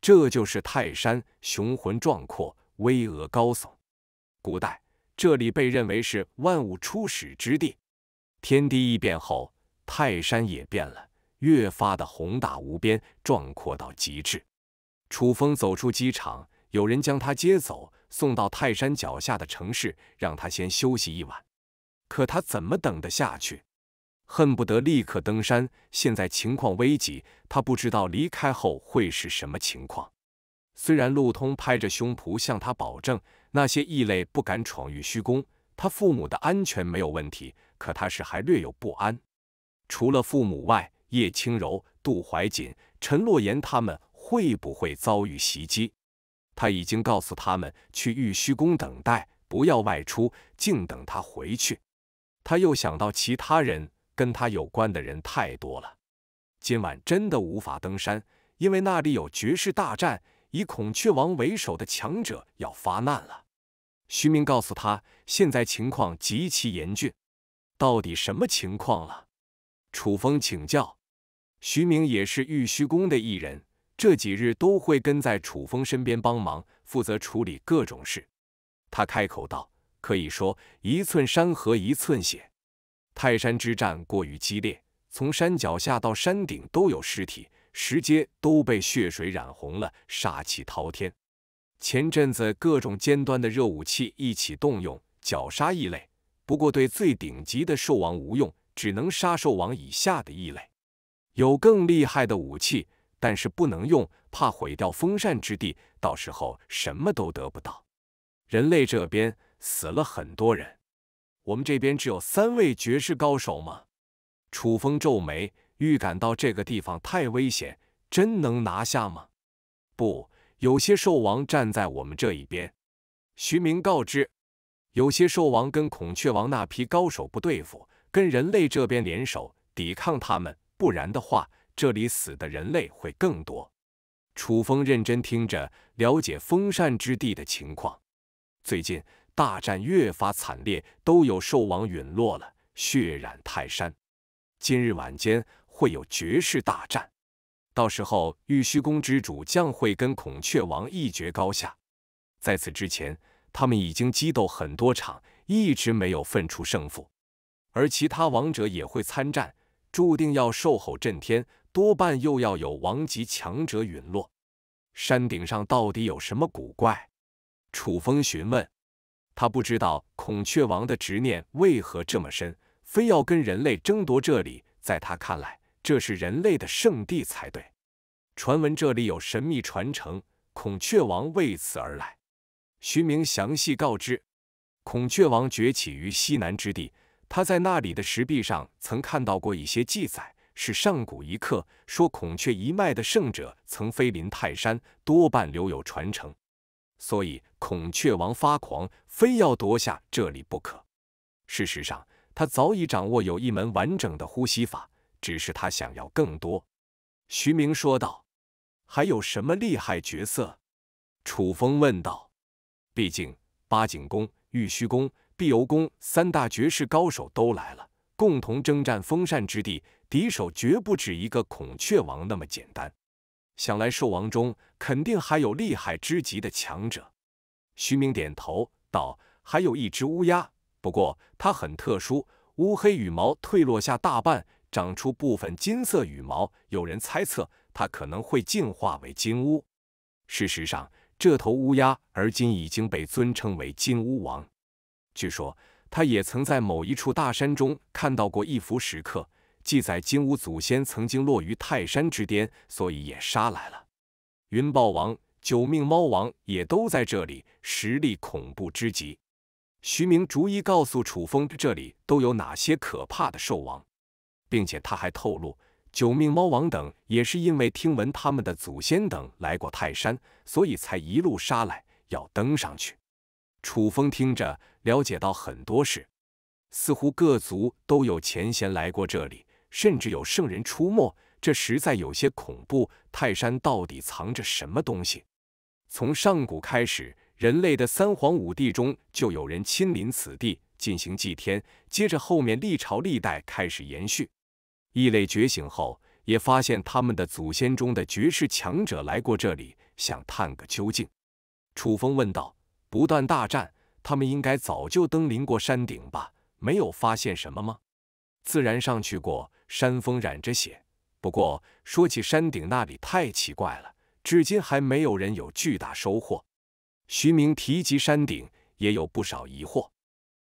这就是泰山，雄浑壮阔，巍峨高耸。古代，这里被认为是万物初始之地。天地异变后，泰山也变了，越发的宏大无边，壮阔到极致。楚风走出机场，有人将他接走，送到泰山脚下的城市，让他先休息一晚。可他怎么等得下去？恨不得立刻登山。现在情况危急，他不知道离开后会是什么情况。虽然路通拍着胸脯向他保证，那些异类不敢闯玉虚宫，他父母的安全没有问题，可他是还略有不安。除了父母外，叶轻柔、杜怀瑾、陈洛言他们会不会遭遇袭击？他已经告诉他们去玉虚宫等待，不要外出，静等他回去。他又想到其他人。跟他有关的人太多了，今晚真的无法登山，因为那里有绝世大战，以孔雀王为首的强者要发难了。徐明告诉他，现在情况极其严峻，到底什么情况了？楚风请教，徐明也是玉虚宫的一人，这几日都会跟在楚风身边帮忙，负责处理各种事。他开口道：“可以说一寸山河一寸血。”泰山之战过于激烈，从山脚下到山顶都有尸体，石阶都被血水染红了，煞气滔天。前阵子各种尖端的热武器一起动用，绞杀异类，不过对最顶级的兽王无用，只能杀兽王以下的异类。有更厉害的武器，但是不能用，怕毁掉风扇之地，到时候什么都得不到。人类这边死了很多人。我们这边只有三位绝世高手吗？楚风皱眉，预感到这个地方太危险，真能拿下吗？不，有些兽王站在我们这一边。徐明告知，有些兽王跟孔雀王那批高手不对付，跟人类这边联手抵抗他们，不然的话，这里死的人类会更多。楚风认真听着，了解风扇之地的情况。最近。大战越发惨烈，都有兽王陨落了，血染泰山。今日晚间会有绝世大战，到时候玉虚宫之主将会跟孔雀王一决高下。在此之前，他们已经激斗很多场，一直没有分出胜负。而其他王者也会参战，注定要兽吼震天，多半又要有王级强者陨落。山顶上到底有什么古怪？楚风询问。他不知道孔雀王的执念为何这么深，非要跟人类争夺这里。在他看来，这是人类的圣地才对。传闻这里有神秘传承，孔雀王为此而来。徐明详细告知：孔雀王崛起于西南之地，他在那里的石壁上曾看到过一些记载，是上古一刻，说孔雀一脉的圣者曾飞临泰山，多半留有传承。所以孔雀王发狂，非要夺下这里不可。事实上，他早已掌握有一门完整的呼吸法，只是他想要更多。”徐明说道。“还有什么厉害角色？”楚风问道。“毕竟八景宫、玉虚宫、碧游宫三大绝世高手都来了，共同征战封禅之地，敌手绝不止一个孔雀王那么简单。”想来兽王中肯定还有厉害之极的强者。徐明点头道：“还有一只乌鸦，不过它很特殊，乌黑羽毛褪落下大半，长出部分金色羽毛。有人猜测它可能会进化为金乌。事实上，这头乌鸦而今已经被尊称为金乌王。据说，他也曾在某一处大山中看到过一幅石刻。”记载金乌祖先曾经落于泰山之巅，所以也杀来了。云豹王、九命猫王也都在这里，实力恐怖之极。徐明逐一告诉楚风，这里都有哪些可怕的兽王，并且他还透露，九命猫王等也是因为听闻他们的祖先等来过泰山，所以才一路杀来，要登上去。楚风听着，了解到很多事，似乎各族都有前贤来过这里。甚至有圣人出没，这实在有些恐怖。泰山到底藏着什么东西？从上古开始，人类的三皇五帝中就有人亲临此地进行祭天，接着后面历朝历代开始延续。异类觉醒后，也发现他们的祖先中的绝世强者来过这里，想探个究竟。楚风问道：“不断大战，他们应该早就登临过山顶吧？没有发现什么吗？”“自然上去过。”山峰染着血，不过说起山顶那里太奇怪了，至今还没有人有巨大收获。徐明提及山顶，也有不少疑惑。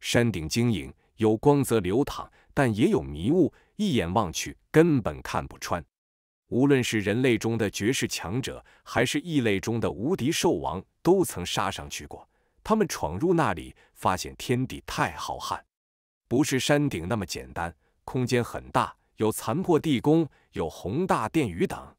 山顶晶莹，有光泽流淌，但也有迷雾，一眼望去根本看不穿。无论是人类中的绝世强者，还是异类中的无敌兽王，都曾杀上去过。他们闯入那里，发现天地太浩瀚，不是山顶那么简单，空间很大。有残破地宫，有宏大殿宇等，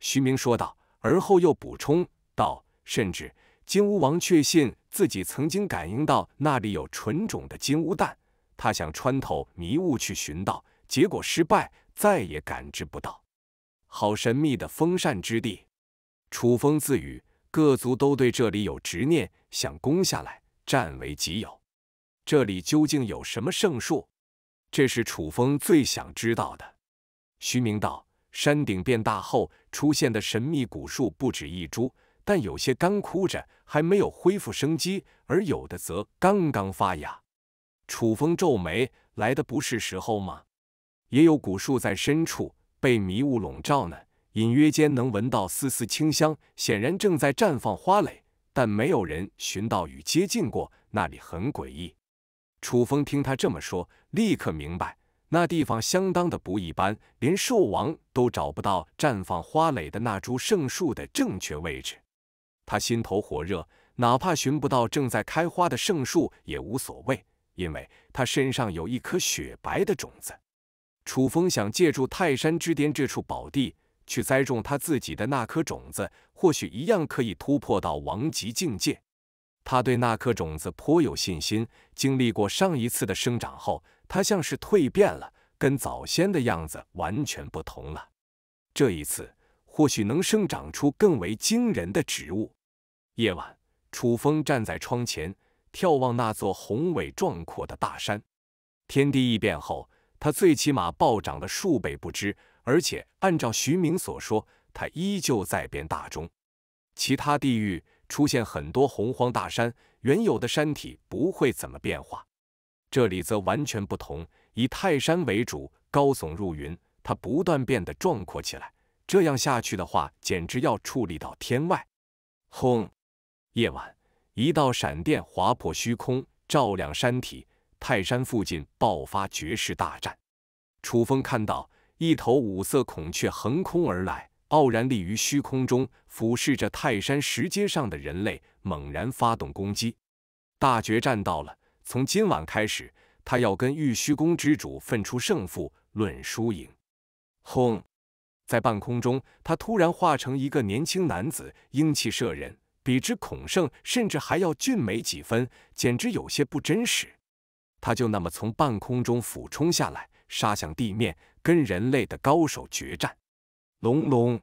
徐明说道，而后又补充道：“甚至金乌王确信自己曾经感应到那里有纯种的金乌蛋，他想穿透迷雾去寻到，结果失败，再也感知不到。好神秘的封禅之地。”楚风自语：“各族都对这里有执念，想攻下来占为己有。这里究竟有什么圣术？”这是楚风最想知道的。徐明道，山顶变大后出现的神秘古树不止一株，但有些干枯着，还没有恢复生机，而有的则刚刚发芽。楚风皱眉，来的不是时候吗？也有古树在深处被迷雾笼罩呢，隐约间能闻到丝丝清香，显然正在绽放花蕾，但没有人寻到与接近过，那里很诡异。楚风听他这么说，立刻明白那地方相当的不一般，连兽王都找不到绽放花蕾的那株圣树的正确位置。他心头火热，哪怕寻不到正在开花的圣树也无所谓，因为他身上有一颗雪白的种子。楚风想借助泰山之巅这处宝地去栽种他自己的那颗种子，或许一样可以突破到王级境界。他对那颗种子颇有信心。经历过上一次的生长后，他像是蜕变了，跟早先的样子完全不同了。这一次，或许能生长出更为惊人的植物。夜晚，楚风站在窗前，眺望那座宏伟壮阔的大山。天地异变后，他最起码暴涨了数倍不止，而且按照徐明所说，他依旧在变大中。其他地域。出现很多洪荒大山，原有的山体不会怎么变化。这里则完全不同，以泰山为主，高耸入云，它不断变得壮阔起来。这样下去的话，简直要矗立到天外。轰！夜晚，一道闪电划破虚空，照亮山体。泰山附近爆发绝世大战。楚风看到一头五色孔雀横空而来。傲然立于虚空中，俯视着泰山石阶上的人类，猛然发动攻击。大决战到了，从今晚开始，他要跟玉虚宫之主分出胜负，论输赢。轰！在半空中，他突然化成一个年轻男子，英气慑人，比之孔圣甚至还要俊美几分，简直有些不真实。他就那么从半空中俯冲下来，杀向地面，跟人类的高手决战。隆隆，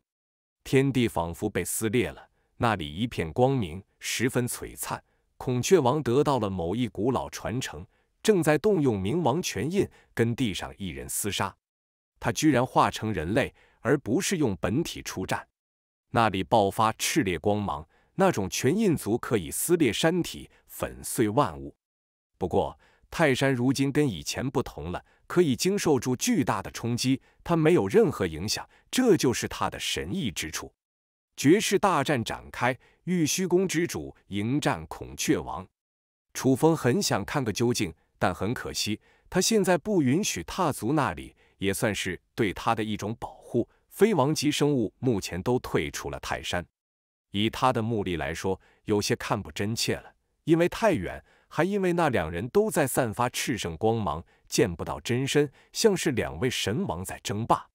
天地仿佛被撕裂了，那里一片光明，十分璀璨。孔雀王得到了某一古老传承，正在动用冥王权印跟地上一人厮杀。他居然化成人类，而不是用本体出战。那里爆发炽烈光芒，那种权印族可以撕裂山体，粉碎万物。不过，泰山如今跟以前不同了。可以经受住巨大的冲击，它没有任何影响，这就是它的神异之处。绝世大战展开，玉虚宫之主迎战孔雀王。楚风很想看个究竟，但很可惜，他现在不允许踏足那里，也算是对他的一种保护。飞王级生物目前都退出了泰山，以他的目力来说，有些看不真切了，因为太远，还因为那两人都在散发炽盛光芒。见不到真身，像是两位神王在争霸。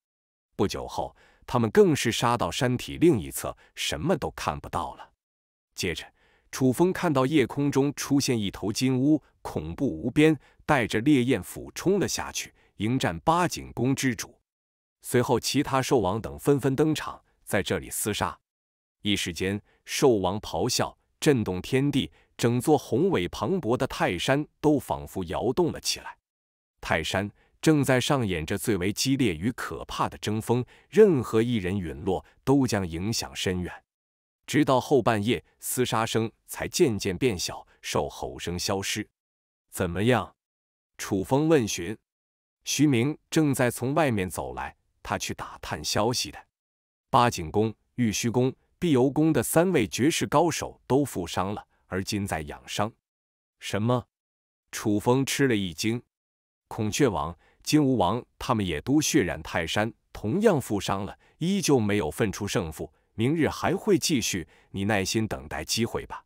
不久后，他们更是杀到山体另一侧，什么都看不到了。接着，楚风看到夜空中出现一头金乌，恐怖无边，带着烈焰俯冲了下去，迎战八景宫之主。随后，其他兽王等纷纷登场，在这里厮杀。一时间，兽王咆哮，震动天地，整座宏伟磅礴的泰山都仿佛摇动了起来。泰山正在上演着最为激烈与可怕的争锋，任何一人陨落都将影响深远。直到后半夜，厮杀声才渐渐变小，兽吼声消失。怎么样？楚风问询。徐明正在从外面走来，他去打探消息的。八景宫、玉虚宫、碧游宫的三位绝世高手都负伤了，而今在养伤。什么？楚风吃了一惊。孔雀王、金吾王，他们也都血染泰山，同样负伤了，依旧没有分出胜负。明日还会继续，你耐心等待机会吧。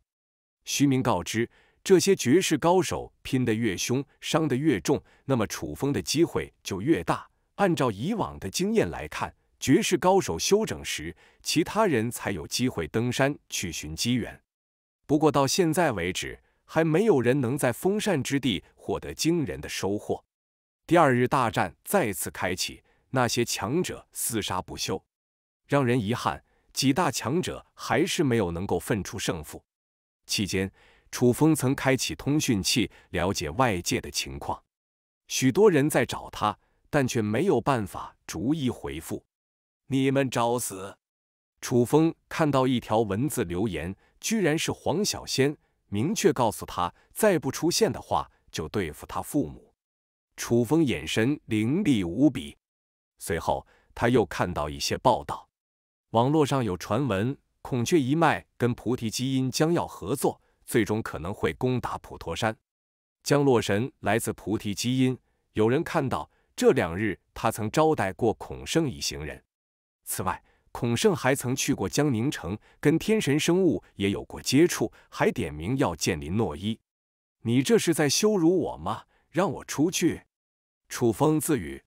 徐明告知，这些绝世高手拼得越凶，伤得越重，那么楚风的机会就越大。按照以往的经验来看，绝世高手休整时，其他人才有机会登山去寻机缘。不过到现在为止，还没有人能在封扇之地获得惊人的收获。第二日，大战再次开启，那些强者厮杀不休。让人遗憾，几大强者还是没有能够分出胜负。期间，楚风曾开启通讯器了解外界的情况，许多人在找他，但却没有办法逐一回复。你们找死！楚风看到一条文字留言，居然是黄小仙，明确告诉他，再不出现的话，就对付他父母。楚风眼神凌厉无比，随后他又看到一些报道，网络上有传闻，孔雀一脉跟菩提基因将要合作，最终可能会攻打普陀山。江洛神来自菩提基因，有人看到这两日他曾招待过孔圣一行人。此外，孔圣还曾去过江宁城，跟天神生物也有过接触，还点名要见林诺伊。你这是在羞辱我吗？让我出去，楚风自语。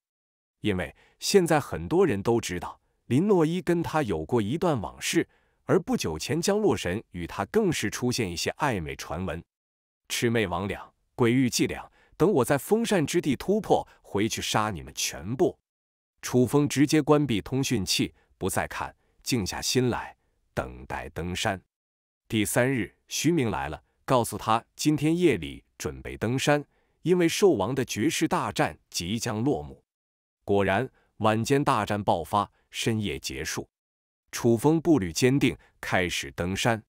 因为现在很多人都知道林诺伊跟他有过一段往事，而不久前江洛神与他更是出现一些暧昧传闻。魑魅魍魉，鬼蜮伎俩，等我在封禅之地突破，回去杀你们全部。楚风直接关闭通讯器，不再看，静下心来等待登山。第三日，徐明来了，告诉他今天夜里准备登山。因为兽王的绝世大战即将落幕，果然，晚间大战爆发，深夜结束。楚风步履坚定，开始登山。